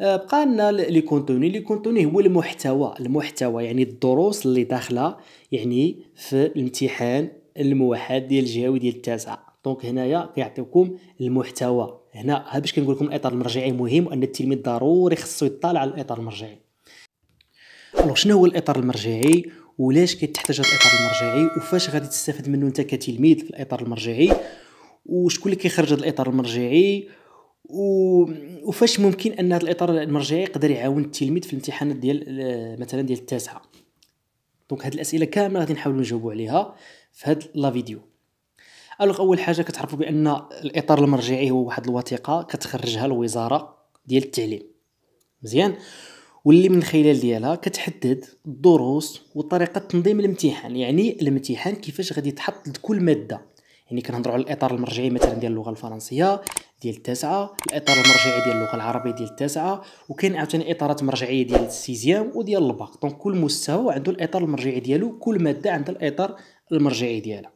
آه، بقى لنا لي كونتوني لي كونتوني هو المحتوى المحتوى يعني الدروس اللي داخله يعني في الامتحان الموحد ديال الجهوي ديال التاسعه دونك هنايا كيعطيوكم المحتوى هنا هذا باش كنقول لكم الاطار المرجعي مهم وان التلميذ ضروري خصو يطالع على الاطار المرجعي الوغ شنو هو الاطار المرجعي ولاش كتحتاج هذا الاطار المرجعي وفاش غادي تستافد منه انت كتلميذ في الاطار المرجعي وشكون اللي كيخرج هذا الاطار المرجعي وفاش ممكن ان هذا الاطار المرجعي يقدر يعاون التلميذ في الامتحانات ديال مثلا ديال التاسعه دونك هاد الاسئله كامله غادي نحاولوا نجاوبوا عليها في هاد لا فيديو الوغ اول حاجه كتعرفوا بان الاطار المرجعي هو واحد الوثيقه كتخرجها الوزاره ديال التعليم مزيان واللي من خلال ديالها كتحدد الدروس وطريقه تنظيم الامتحان يعني الامتحان كيفاش غادي تحط لكل ماده يعني كنهضروا على الاطار المرجعي مثلا ديال اللغه الفرنسيه ديال التاسعه الاطار المرجعي ديال اللغه العربيه ديال التاسعه وكاين عاوتاني اطارات مرجعيه ديال السيزيام وديال الباك دونك كل مستوى عنده الاطار المرجعي ديالو كل ماده عندها الاطار المرجعي ديالها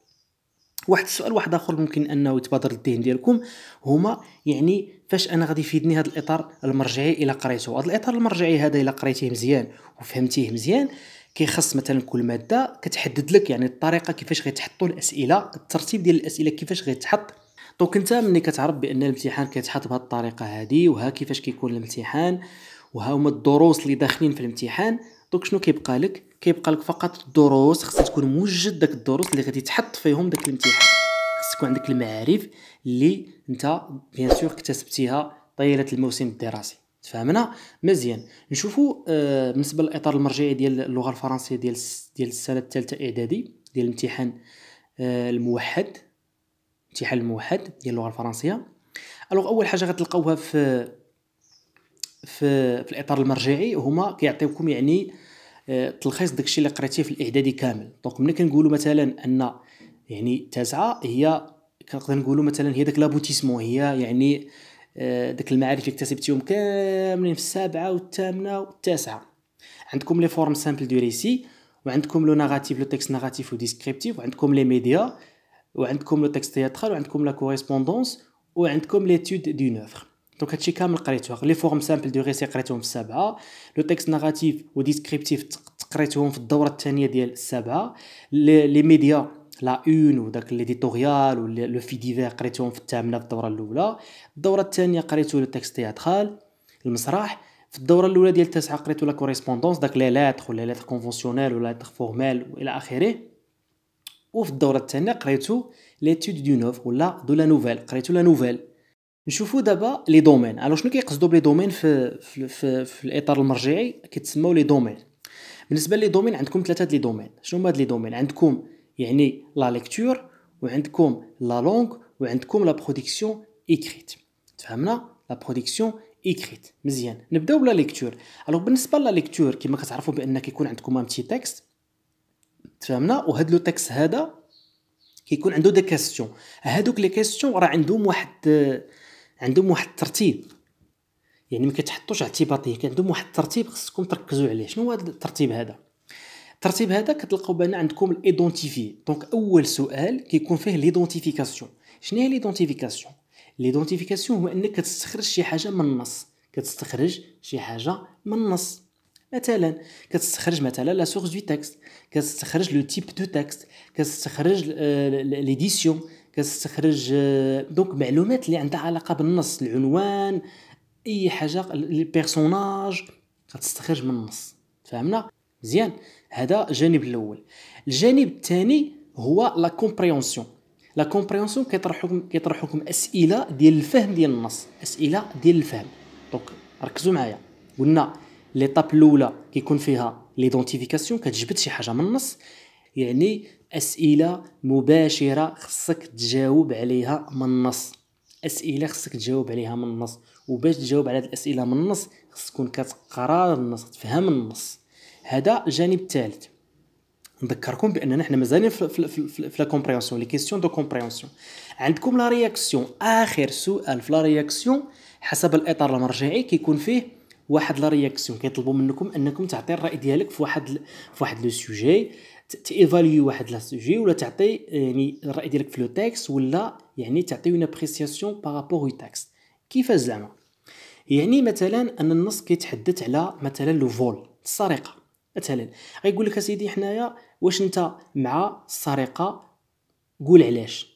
واحد السؤال واحد اخر ممكن انه يتبادر للذهن ديالكم هما يعني فاش انا غادي يفيدني هذا الاطار المرجعي الا قريته هذا الاطار المرجعي هذا الا قريتيه مزيان وفهمتيه مزيان كيخص مثلا كل ماده كتحدد لك يعني الطريقه كيفاش غيتحطوا الاسئله الترتيب ديال الاسئله كيفاش غيتحط دونك انت ملي كتعرف بان الامتحان كيتحط بهذه الطريقه هذه وها كيفاش كيكون الامتحان وها هما الدروس اللي داخلين في الامتحان دونك شنو كيبقى لك كيبقى لك فقط الدروس خصها تكون موجد داك الدروس اللي غادي تحط فيهم داك الامتحان خص تكون عندك المعارف اللي انت بيان سور اكتسبتيها طيله الموسم الدراسي تفهمنا مزيان نشوفوا آه، بالنسبه للاطار المرجعي ديال اللغه الفرنسيه ديال ديال السنه الثالثه اعدادي ديال الامتحان آه، الموحد الامتحان الموحد ديال اللغه الفرنسيه الوغ اول حاجه غتلقاوها في في في الاطار المرجعي هما كيعطيوكم يعني آه، تلخيص داكشي اللي قريتيه في الاعدادي كامل دونك ملي كنقولوا مثلا ان يعني تسعة هي كنقدر نقولوا مثلا هي داك لابوتيسمون هي يعني آه، داك المعارف اللي اكتسبتيهم كاملين في السابعه والثامنه والتاسعه عندكم لي فورم سامبل دو ريسي وعندكم لو ناراتيف لو تكست ناراتيف وديسكريبتيف وعندكم لي ميديا وعندكم لو تكست تياتر وعندكم لا كوريسبوندونس وعندكم ليتود دون نوفر دونك هادشي كامل قريتوه لي فورم سامبل دو ريسي قريتهم في السابعه لو تكست ناراتيف وديسكريبتيف قريتهم في الدوره الثانيه ديال السابعه لي ميديا لا اون وداك ليديتوريال و لو في ديفير قريتهم في الثامنه في الدوره الاولى الدوره الثانيه قريتو لو تيكست تياترال المسرح في الدوره الاولى ديال التاسعه قريتو لا كوريسبوندونس داك لي لاتر ولا لاتر كونفونسيونيل ولا لاتر فورمال والى اخره وفي الدوره الثانيه قريتو ليتود دو نوف ولا دو لا نوفيل قريتو لا نوفيل نشوفوا دابا لي دومين الو شنو كيقصدوا بلي دومين في في, في, في الاطار المرجعي كيتسموا لي دومين بالنسبه لي دومين عندكم ثلاثه لي دومين شنو هما هاد لي دومين عندكم يعني لا ليكتور وعندكم لا لونغ وعندكم لا برودكسيون ايكريت تفهمنا لا برودكسيون ايكريت مزيان نبداو بلا ليكتور الو بالنسبه لا ليكتور كما كتعرفوا بان كيكون عندكم ام تي تكست تفهمنا وهاد لو تكست هذا كيكون عنده دي كاستيون هادوك لي كاستيون راه عندهم واحد عندهم واحد الترتيب يعني ما كتحطوش اعتباطيه كان عندهم واحد الترتيب خصكم تركزوا عليه شنو هو هذا الترتيب هذا الترتيب هذا كتلقاو بان عندكم الايدونتيفي دونك اول سؤال كيكون فيه ليدونتيفيكاسيون شنو هي ليدونتيفيكاسيون ليدونتيفيكاسيون هو انك كتستخرج شي حاجه من النص كتستخرج شي حاجه من النص مثلا كتستخرج مثلا لا سورس دو تيكست كتستخرج لو تيب دو تيكست كتستخرج آه، ليديسيون كتستخرج آه، دونك معلومات اللي عندها علاقه بالنص العنوان اي حاجه لي بيرسوناج كتستخرج من النص فهمنا مزيان هذا الجانب الاول الجانب الثاني هو لا كومبريونسيون لا كومبريونسيون كيطرحوكم كيطرحوكم اسئله ديال الفهم ديال النص اسئله ديال الفهم دونك ركزوا معايا قلنا ليطاب الاولى كيكون فيها ليدونتيفيكاسيون كتجبد شي حاجه من النص يعني اسئله مباشره خصك تجاوب عليها من النص اسئله خصك تجاوب عليها من النص وباش تجاوب على هذه الاسئله من النص خصك تكون كتقرا النص تفهم النص هذا الجانب الثالث نذكركم باننا حنا مازالين في لا كومبريونسيون لي كيسيون دو كومبريونسيون عندكم لا رياكسيون اخر سؤال في لا رياكسيون حسب الاطار المرجعي كيكون فيه واحد لا رياكسيون كيطلبوا منكم انكم تعطي الراي ديالك في واحد في واحد لو سوجي تيفاليو واحد لا سوجي ولا تعطي يعني الراي ديالك في لو تيكست ولا يعني تعطي اون ابريسياسيون بارابور او تيكست كيفاش زعما يعني مثلا ان النص كيتحدث على مثلا لو فول السرقه مثلا غيقول لك اسيدي حنايا واش انت مع السرقه قول علاش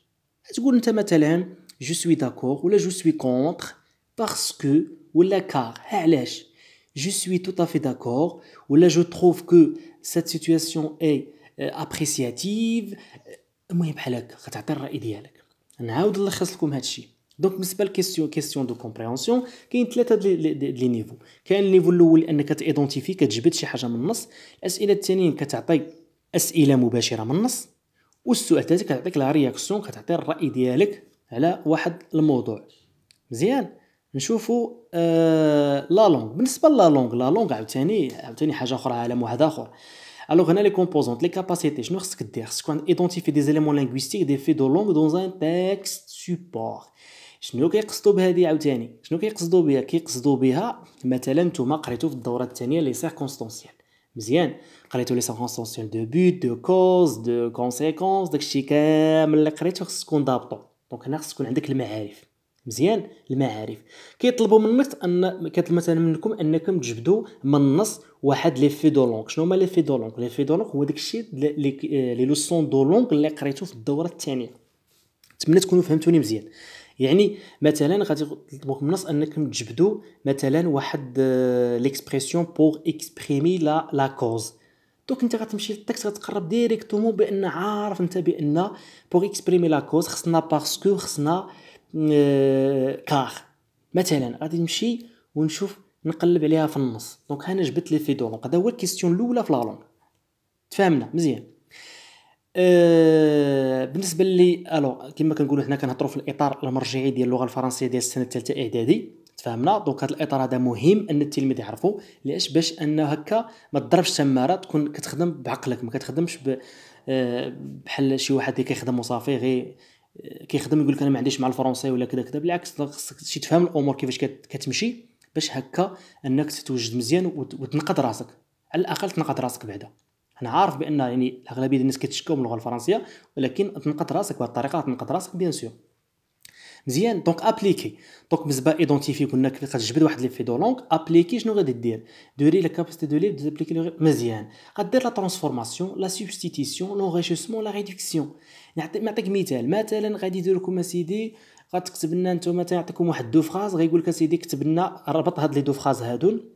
تقول انت مثلا جو سوي داكور ولا جو سوي كونتر باسكو ولا كار ها علاش جو سوي تو افي داكور ولا جو تروف كو سات سيتوياسيون اي ابريسياتيف المهم بحال هكا غتعطي الراي ديالك نعاود نلخص لكم هادشي دونك بالنسبه للكيستيون كيستيون دو كومبريهونسيون كاين ثلاثه لي نيفو كاين النيفو الاول انك تايدونتيفي كتجبد شي حاجه من النص الاسئله الثانيين كتعطي اسئله مباشره من النص والسؤال الثالث كتعطيك لا رياكسيون كتعطي الراي ديالك على واحد الموضوع مزيان نشوفوا آه لا لونغ بالنسبه لا لونغ لا لونغ عاوتاني عاوتاني حاجه اخرى عالم واحد اخر الوغ هنا لي كومبوزونت لي كاباسيتي شنو خصك دير خصك ايدونتيفي دي زيليمون لينغويستيك دي في دو لونغ دون ان تيكست سوبور شنو كيقصدوا بهذه عاوتاني شنو كيقصدوا بها كيقصدوا بها مثلا نتوما قريتو في الدوره الثانيه لي سيركونستانسيال مزيان قريتو لي سيركونستانسيال دو بوت دو كوز دو كونسيكونس داكشي كامل اللي قريتو خص تكون ضابطو دونك هنا خص تكون عندك المعارف مزيان المعارف كيطلبوا منك ان كيطلب مثلا منكم انكم تجبدوا من النص واحد لي في دولونغ شنو هما لي في دولونغ لي في دولونغ هو داكشي لي لوسون دولونغ اللي قريتو في الدوره الثانيه نتمنى تكونوا فهمتوني مزيان يعني مثلا غادي تطلبوك من النص انكم تجبدوا مثلا واحد ليكسبرسيون بور اكسبريمي لا لا كوز دونك انت غتمشي للتكست غتقرب ديريكتومون بان عارف انت بان بور اكسبريمي لا كوز خصنا باسكو خصنا كار آه، مثلا غادي نمشي ونشوف نقلب عليها في النص دونك انا جبت لي في دونك هذا هو الكيستيون الاولى في لا لونغ تفاهمنا مزيان آه، بالنسبه لي الو كما كنقولوا حنا كنهضروا في الاطار المرجعي ديال اللغه الفرنسيه ديال السنه الثالثه اعدادي تفهمنا دونك هذا الاطار هذا مهم ان التلميذ يعرفه لأش باش ان هكا ما تضربش تماره تكون كتخدم بعقلك ما كتخدمش آه، بحال شي واحد اللي كيخدم وصافي غير آه، كيخدم يقول لك انا ما عنديش مع الفرنسي ولا كذا كذا بالعكس خصك شي تفهم الامور كيفاش كتمشي باش هكا انك تتوجد مزيان وتنقد راسك على الاقل تنقد راسك بعدا انا عارف بان يعني الاغلبيه الناس كتشكوا من اللغه الفرنسيه ولكن تنقط راسك بهذه الطريقه تنقط راسك بيان سور مزيان دونك ابليكي دونك بالنسبه ايدونتيفي قلنا كيف كتجبد واحد لي في دو لونغ ابليكي شنو غادي دير دوري لا كاباسيتي دو لير ابليكي مزيان غدير لا ترانسفورماسيون لا سوبستيتيسيون لونغيشيسمون لا ريدكسيون نعطيك مثال مثلا غادي يدير لكم اسيدي غتكتب لنا نتوما تنعطيكم واحد دو فراز غيقول لك اسيدي كتب لنا ربط هاد لي دو فراز هادون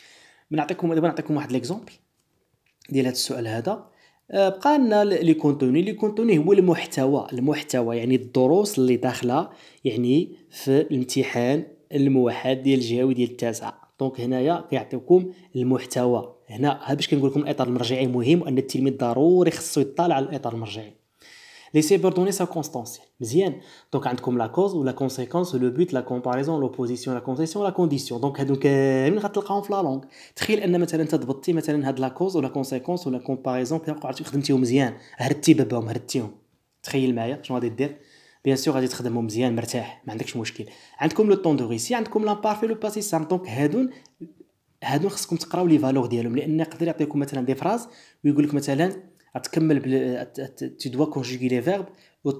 بنعطيكم دابا نعطيكم واحد ليكزومبل ديال هذا السؤال هذا آه، بقى لنا لي كونتوني لي كونتوني هو المحتوى المحتوى يعني الدروس اللي داخله يعني في الامتحان الموحد ديال الجهوي ديال التاسعه دونك هنايا كيعطيوكم المحتوى هنا باش كنقول لكم الاطار المرجعي مهم وان التلميذ ضروري خصو يطالع على الاطار المرجعي لي سيبردوني سا كونستانسيل مزيان دونك عندكم لا كوز ولا كونسيكونس لو بوت لا كومباريزون لوبوزيسيون لا كونسيسيون لا كونديسيون دونك هادو كاملين غتلقاهم في لا لونغ تخيل ان مثلا انت ضبطتي مثلا هاد لا كوز ولا كونسيكونس ولا كومباريزون كتلقى عرفتي خدمتيهم مزيان هردتي بابهم هردتيهم تخيل معايا شنو غادي دير بيان سور غادي تخدمهم مزيان مرتاح ما عندكش مشكل عندكم لو طون دو ريسي عندكم لامبارفي لو باسي سام دونك هادون هادون خصكم تقراو لي فالور ديالهم لان يقدر يعطيكم مثلا دي فراز ويقول لك مثلا غتكمل بل... تي دوا كونجوغي لي فيرب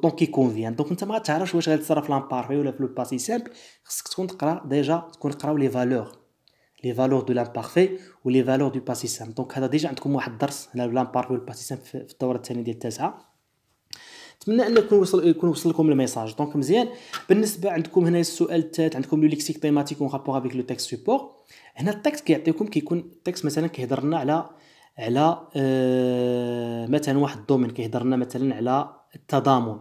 طون كي كونفيان دونك انت ما تعرفش واش غتصرف لامبارفي ولا في لو باسي سامبل خصك تكون تقرا ديجا تكون قراو لي فالور لي فالور دو لامبارفي و لي فالور دو باسي سامبل دونك هذا ديجا عندكم واحد الدرس على لامبارفي باسي سامبل في الدوره الثانيه ديال التاسعه نتمنى ان يكون وصل يكون وصل لكم الميساج دونك مزيان بالنسبه عندكم هنا السؤال الثالث عندكم لو ليكسيك تيماتيك اون رابور افيك لو تيكست سوبور هنا التكست كيعطيكم كيكون التكست مثلا كيهضر لنا على على آه، مثلا واحد الدومين كيهضر لنا مثلا على التضامن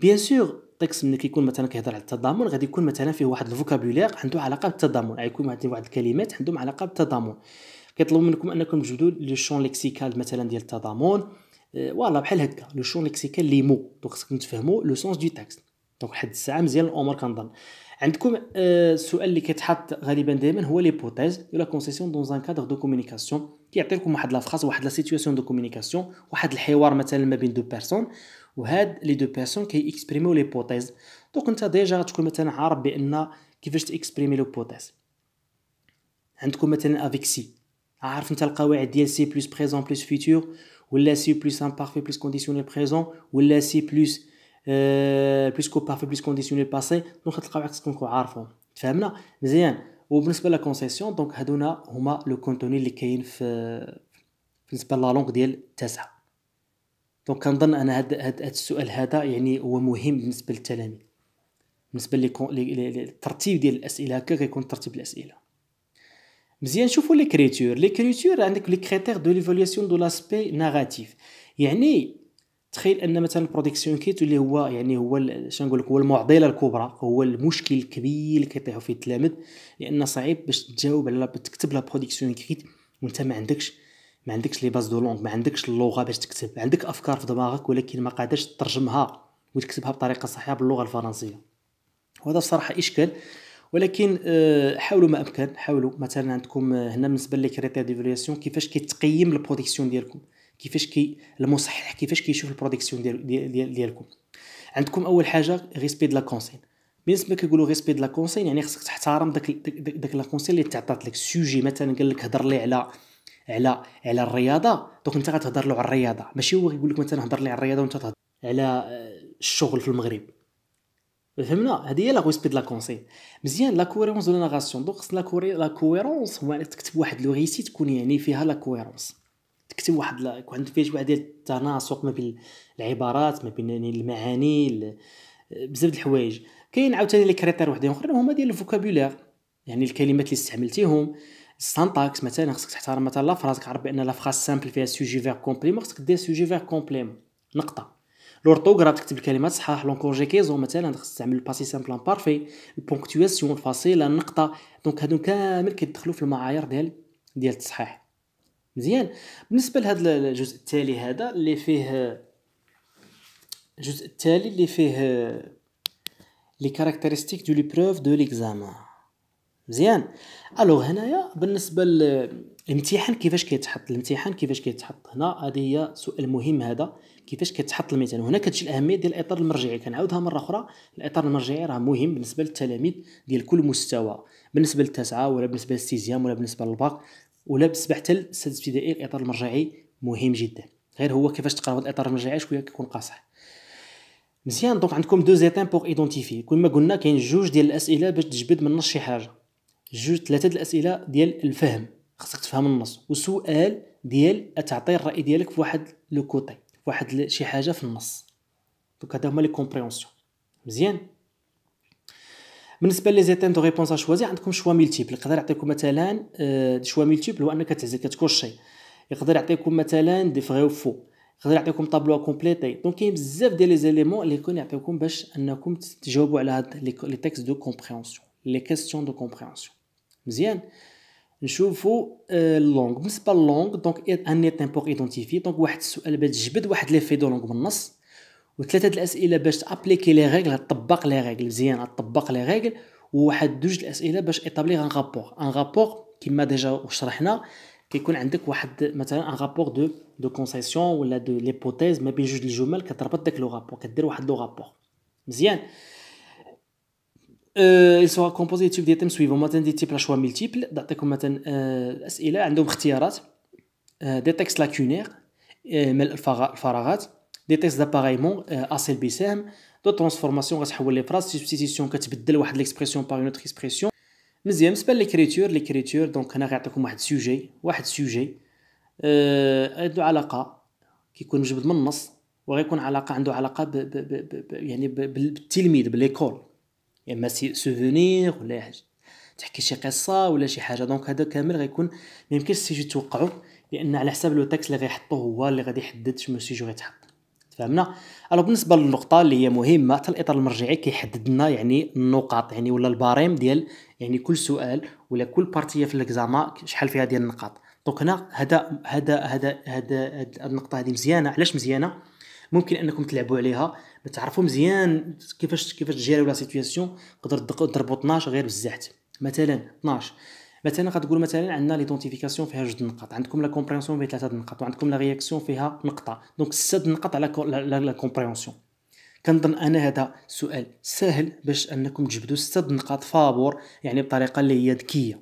بيان سور تكس ملي كيكون مثلا كيهضر على التضامن غادي يكون مثلا فيه واحد الفوكابولير عنده علاقه بالتضامن غيكون يعني واحد الكلمات عندهم علاقه بالتضامن كيطلبوا منكم انكم تجبدوا لو شون ليكسيكال مثلا ديال التضامن آه، فوالا بحال هكا لو شون ليكسيكال لي مو دونك خصكم تفهموا لو سونس دو تاكست دونك حد الساعه مزيان الامور كنظن عندكم السؤال آه، اللي كيتحط غالبا دائما هو ليبوتيز ولا كونسيسيون دون ان كادر دو كومونيكاسيون كيعطي لكم واحد لافراس واحد لا سيتوياسيون دو كومونيكاسيون واحد الحوار مثلا ما بين دو بيرسون وهاد لي دو بيرسون كي اكسبريمو لي بوتيز دونك انت ديجا غتكون مثلا عارف بان كيفاش تاكسبريمي لو بوتيز عندكم مثلا افيك سي عارف انت القواعد ديال سي بلس بريزون بلس فيتور ولا سي بلس امبارفي بلس كونديسيونيل بريزون ولا سي بلس بلس كو بارفي بلس كونديسيونيل باسي دونك هاد القواعد خصكم تكونوا عارفهم تفهمنا مزيان وبالنسبه لا كونسيسيون دونك هادونا هما لو كونتوني اللي كاين في بالنسبه لا لونغ ديال التاسعه دونك كنظن ان هاد, هاد, هاد السؤال هذا يعني هو مهم بالنسبه للتلاميذ بالنسبه لي الترتيب ديال الاسئله هكا كيكون ترتيب الاسئله مزيان شوفوا ليكريتور ليكريتور عندك لي كريتير دو ليفالياسيون دو لاسبي ناراتيف يعني تخيل ان مثلا البروديكسيون كيت اللي هو يعني هو شنو نقول لك هو المعضله الكبرى هو المشكل الكبير اللي كيطيحوا فيه التلامذ لان صعيب باش تجاوب على تكتب لا برودكسيون كيت وانت ما عندكش ما عندكش لي باز دو لونغ ما عندكش اللغه باش تكتب عندك افكار في دماغك ولكن ما قادرش تترجمها وتكتبها بطريقه صحيحه باللغه الفرنسيه وهذا بصراحه اشكال ولكن آه، حاولوا ما امكن حاولوا مثلا عندكم آه، هنا بالنسبه لي كريتير ديفالياسيون كيفاش كيتقيم البروديكسيون ديالكم كيفاش كي المصحح كيفاش كيشوف البروديكسيون ديال ديال ديالكم عندكم اول حاجه ريسبي دو لا كونسين بالنسبه كيقولوا ريسبي دو لا كونسين يعني خصك تحترم داك داك لا كونسين اللي تعطات لك السوجي مثلا قال لك هضر لي على على على الرياضه دونك انت غتهضر له على الرياضه ماشي هو كيقول لك مثلا هضر لي على الرياضه وانت تهضر على آه، الشغل في المغرب فهمنا هذه هي لا ريسبي دو لا كونسين مزيان لا كويرونس دو ناغاسيون دونك خصنا لا كويرونس هو انك تكتب واحد لو ريسي تكون يعني فيها لا كويرونس تكتب واحد يكون عندك فيها واحد ديال التناسق ما بين العبارات ما بين يعني المعاني بزاف د الحوايج كاين عاوتاني لي كريتير وحدين اخرين هما ديال الفوكابولير يعني الكلمات اللي استعملتيهم السانتاكس مثلا خصك تحترم مثلا لافراز عرف بان لافراز سامبل فيها سوجي فير كومبليمون خصك دير سوجي فير كومبليمون نقطه لورتوغراف تكتب الكلمات صحاح لونكونجيكيزون مثلا خصك تستعمل الباسي سامبل ان بارفي البونكتواسيون الفاصله النقطه دونك هادو كامل كيدخلوا في المعايير ديال ديال التصحيح مزيان بالنسبه لهذا الجزء التالي هذا اللي فيه الجزء التالي اللي فيه لي كاركتيرستيك دو لي بروف دو ليكزامان مزيان الو هنايا بالنسبه للامتحان كيفاش كيتحط الامتحان كيفاش كيتحط هنا هذه هي سؤال مهم هذا كيفاش كتحط الميزان وهنا كتجي الاهميه ديال الاطار المرجعي كنعاودها مره اخرى الاطار المرجعي راه مهم بالنسبه للتلاميذ ديال كل مستوى بالنسبه للتسعه ولا بالنسبه للسيزيام ولا بالنسبه للباك ولا بالنسبه حتى السادس ابتدائي الاطار المرجعي مهم جدا غير هو كيفاش تقراو الاطار المرجعي شويه كيكون قاصح مزيان دونك عندكم دو زيتان بوغ ايدونتيفي كما قلنا كاين جوج ديال الاسئله باش تجبد من النص شي حاجه جوج ثلاثه ديال الاسئله ديال الفهم خصك تفهم النص وسؤال ديال تعطي الراي ديالك في واحد لو كوتي واحد شي حاجه في النص دونك هذا هما لي كومبريونسيون مزيان بالنسبه لي زيتين دو ريبونس شوازي عندكم شوا ملتيبل يقدر يعطيكم مثلا شوا آه، ملتيبل هو انك تعزل كتكوشي يقدر يعطيكم مثلا دي فغي فو يقدر يعطيكم طابلو كومبليتي دونك كاين بزاف ديال لي زيليمون اللي يكون يعطيكم باش انكم تجاوبوا على هاد لي تيكست دو كومبريونسيون لي كاستيون دو كومبريونسيون مزيان نشوفوا اللونغ آه، بالنسبه للونغ دونك ان ايتيم بور ايدونتيفي دونك واحد السؤال باش تجبد واحد لي في دو لونغ من النص وثلاثه الاسئله باش تابليكي لي ريغل تطبق لي ريغل مزيان تطبق لي ريغل وواحد دوج الاسئله باش ايطابلي ان رابور ان رابور كما ديجا شرحنا كيكون عندك واحد مثلا ان رابور دو دو كونسيسيون ولا دو ليبوتيز ما بين جوج الجمل كتربط داك لو رابور كدير واحد لو رابور مزيان Euh, il sera composé du type des thèmes suivants. Maintenant, des types à choix multiples. أسئلة euh, عندهم اختيارات. دي euh, des textes lacunaires. الفراغات. دي تيست بي سي ام دو ترانسفورماسيون غتحول لي فراس سوبستيتيسيون كتبدل واحد ليكسبريسيون باغ اون اوتر اكسبرسيون مزيان بالنسبه ليكريتور ليكريتور دونك هنا غيعطيكم واحد سوجي واحد سوجي أه عنده علاقه كيكون مجبد من النص وغيكون علاقه عنده علاقه ب ب ب ب ب يعني بالتلميذ بليكول يا اما سوفونير ولا حاجه تحكي شي قصه ولا شي حاجه دونك هذا كامل غيكون ما يمكنش السيجي توقعه لان على حساب لو تاكس اللي غيحطوه هو اللي غادي يحدد شنو السيجي غيتحط تفهمنا الو بالنسبه للنقطه اللي هي مهمه حتى الاطار المرجعي كيحدد لنا يعني النقاط يعني ولا الباريم ديال يعني كل سؤال ولا كل بارتيه في الاكزاما شحال فيها ديال النقاط دونك هنا هذا هذا هذا هذا النقطه هذه مزيانه علاش مزيانه ممكن انكم تلعبوا عليها تعرفوا مزيان كيفاش كيفاش تجيريو لا سيتوياسيون تقدر تضربوا 12 غير بزاف مثلا 12 مثلا غتقول مثلا عندنا ليدونتيفيكاسيون فيها جوج نقاط عندكم لا كومبريونسيون فيها ثلاثه نقاط وعندكم لا رياكسيون فيها نقطه دونك سته نقاط على لا كومبريونسيون كنظن انا هذا سؤال سهل باش انكم تجبدوا سته نقاط فابور يعني بطريقه اللي هي ذكيه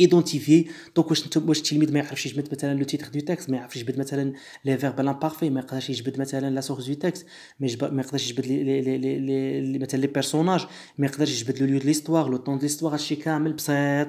ايدونتيفي دونك واش نتوما واش التلميذ ما يعرفش يجبد مثلا لو تيتر دو تيكست ما يعرفش يجبد مثلا لي فيرب بارفي ما يقدرش يجبد مثلا لا سورس دو تيكست ما يقدرش يجبد لي لي لي لي مثلا لي بيرسوناج ما يقدرش يجبد لو ليو دو ليستوار لو طون دو ليستوار هادشي كامل بسيط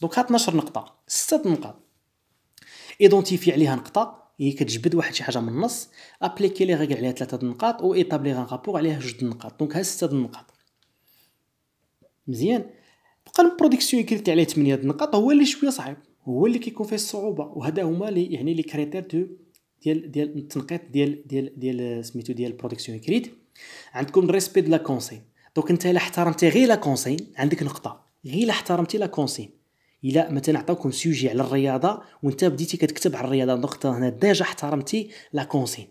دونك هاد 12 نقطه 6 نقاط ايدونتيفي عليها نقطه هي كتجبد واحد شي حاجه من النص ابليكي لي ريغل عليها ثلاثه نقاط و ايطابلي غان رابور عليها جوج نقاط دونك ها 6 نقاط مزيان بقى البرودكسيون كريتي عليه 8 نقاط هو اللي شويه صعيب هو اللي كيكون فيه الصعوبه وهذا هما لي يعني لي كريتير دو ديال ديال التنقيط ديال ديال ديال سميتو ديال برودكسيون كريت عندكم ريسبي دو لا كونسين دونك انت الا احترمتي غير لا كونسين عندك نقطه غير الا احترمتي لا كونسين الا مثلا عطاكم سوجي على الرياضه وانت بديتي كتكتب على الرياضه دونك هنا ديجا احترمتي لا كونسين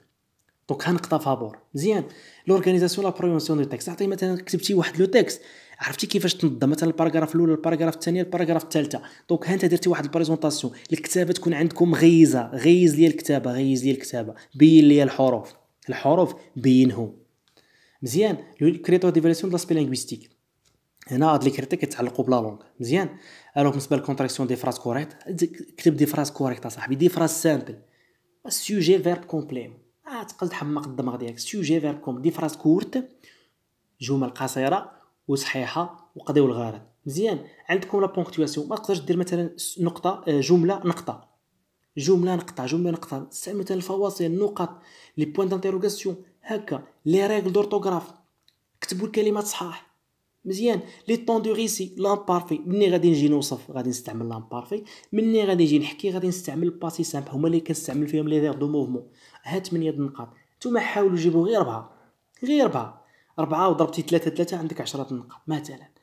دونك ها نقطه فابور مزيان لورغانيزاسيون لا بريونسيون دو تيكست عطي مثلا كتبتي واحد لو تيكست عرفتي كيفاش تنظم مثلا الباراغراف الاول الباراغراف الثاني الباراغراف الثالثه دونك ها انت درتي واحد البريزونطاسيون الكتابه تكون عندكم غيزه غيز ليا الكتابه غيز ليا الكتابه بين ليا الحروف الحروف بينهم مزيان لو كريتور ديفاليسيون دو لاسبي لينغويستيك هنا هاد لي كريتيك كيتعلقوا بلا لونغ مزيان الو بالنسبه للكونتراكسيون دي فراز كوريكت كتب دي فراز كوريكت اصاحبي دي فراز سامبل سوجي فيرب كومبليم اه تقل تحمق الدماغ ديالك سوجي فيرب كوم دي فراز كورت جمل قصيره وصحيحه وقضيو الغرض مزيان عندكم لا بونكتواسيون ما تقدرش دير مثلا نقطه آه، جمله نقطه جمله نقطه جمله نقطه استعمل مثلا الفواصل النقط لي بوين دانتيروغاسيون هكا لي ريغل دورتوغراف كتبوا الكلمات صحاح مزيان لي طون دو ريسي لامبارفي مني غادي نجي نوصف غادي نستعمل لامبارفي مني غادي نجي نحكي غادي نستعمل الباسي سامبل هما اللي كنستعمل فيهم لي فيرب دو موفمون ها 8 النقاط نتوما حاولوا جيبوا غير ربعة غير ربعة ربعة وضربتي 3 3 عندك 10 النقاط مثلا